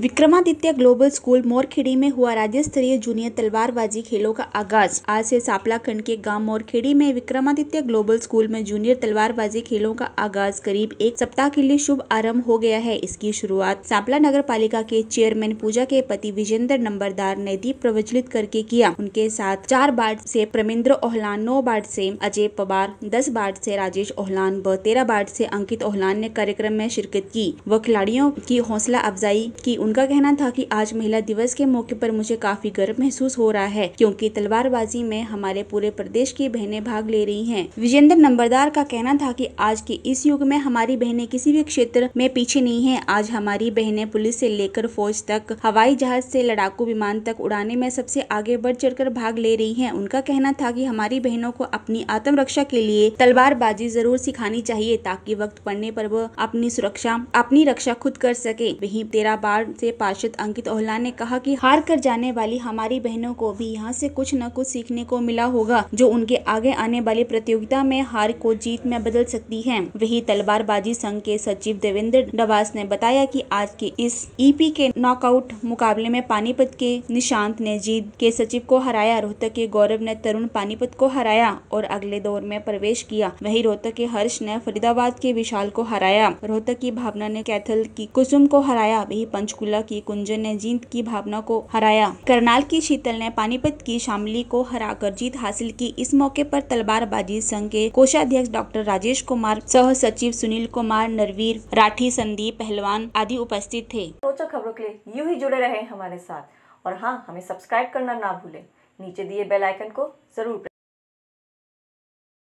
Vikramaditya global school Morkheri में हुआ राज्य स्तरीय जूनियर तलवारबाजी खेलों का आगाज आज से सापलाखंड के गांव मोरखेड़ी में विक्रमादित्य ग्लोबल स्कूल में जूनियर तलवारबाजी खेलों का आगाज करीब एक सप्ताह के लिए शुभ आरंभ हो गया है इसकी शुरुआत सापला नगर पालिका के चेयरमैन पूजा के पति विजेंद्र नंबरदार ने दीप प्रवचलित करके किया उनके साथ चार बार से प्रमेंद्र ओहलान नौ बार से अजय पवार दस बार्ड से राजेश ओहलान व तेरह बार्ड से अंकित ओहलान ने कार्यक्रम में शिरकत की व खिलाड़ियों की हौसला अफजाई की उनका कहना था कि आज महिला दिवस के मौके पर मुझे काफी गर्व महसूस हो रहा है क्योंकि तलवारबाजी में हमारे पूरे प्रदेश की बहनें भाग ले रही हैं। विजेंद्र नंबरदार का कहना था कि आज के इस युग में हमारी बहनें किसी भी क्षेत्र में पीछे नहीं है आज हमारी बहनें पुलिस से लेकर फौज तक हवाई जहाज से लड़ाकू विमान तक उड़ाने में सबसे आगे बढ़ चढ़कर भाग ले रही है उनका कहना था की हमारी बहनों को अपनी आत्म रक्षा के लिए तलवारबाजी जरूर सिखानी चाहिए ताकि वक्त पड़ने पर वो अपनी सुरक्षा अपनी रक्षा खुद कर सके वही तेरा बार से पार्षद अंकित ओहला ने कहा कि हार कर जाने वाली हमारी बहनों को भी यहाँ से कुछ न कुछ सीखने को मिला होगा जो उनके आगे आने वाली प्रतियोगिता में हार को जीत में बदल सकती है वही तलवारबाजी संघ के सचिव देवेंद्र डवास ने बताया की आज के इस ई e के नॉकआउट मुकाबले में पानीपत के निशांत ने जीत के सचिव को हराया रोहतक के गौरव ने तरुण पानीपत को हराया और अगले दौर में प्रवेश किया वही रोहतक के हर्ष ने फरीदाबाद के विशाल को हराया रोहतक की भावना ने कैथल की कुसुम को हराया वही पंचकुल बुला की कुंजन ने जीत की भावना को हराया करनाल की शीतल ने पानीपत की शामली को हराकर जीत हासिल की इस मौके पर तलवारबाजी संघ के कोषाध्यक्ष डॉक्टर राजेश कुमार सह सचिव सुनील कुमार नरवीर राठी संदीप पहलवान आदि उपस्थित थे रोचक खबरों के लिए यू ही जुड़े रहे हमारे साथ और हाँ हमें सब्सक्राइब करना ना भूले नीचे दिए बेलाइकन को जरूर